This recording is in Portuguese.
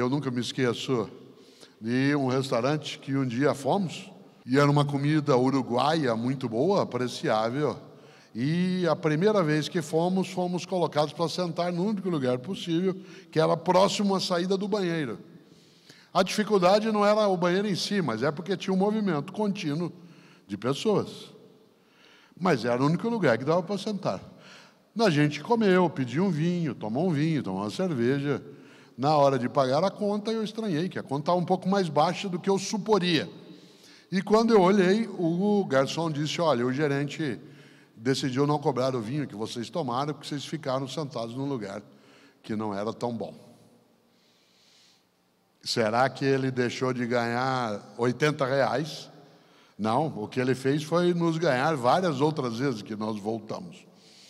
Eu nunca me esqueço de um restaurante que um dia fomos e era uma comida uruguaia muito boa, apreciável. E a primeira vez que fomos, fomos colocados para sentar no único lugar possível, que era próximo à saída do banheiro. A dificuldade não era o banheiro em si, mas é porque tinha um movimento contínuo de pessoas. Mas era o único lugar que dava para sentar. A gente comeu, pediu um vinho, tomou um vinho, tomou uma cerveja. Na hora de pagar a conta, eu estranhei, que a conta estava tá um pouco mais baixa do que eu suporia. E quando eu olhei, o garçom disse: Olha, o gerente decidiu não cobrar o vinho que vocês tomaram, porque vocês ficaram sentados num lugar que não era tão bom. Será que ele deixou de ganhar 80 reais? Não, o que ele fez foi nos ganhar várias outras vezes que nós voltamos.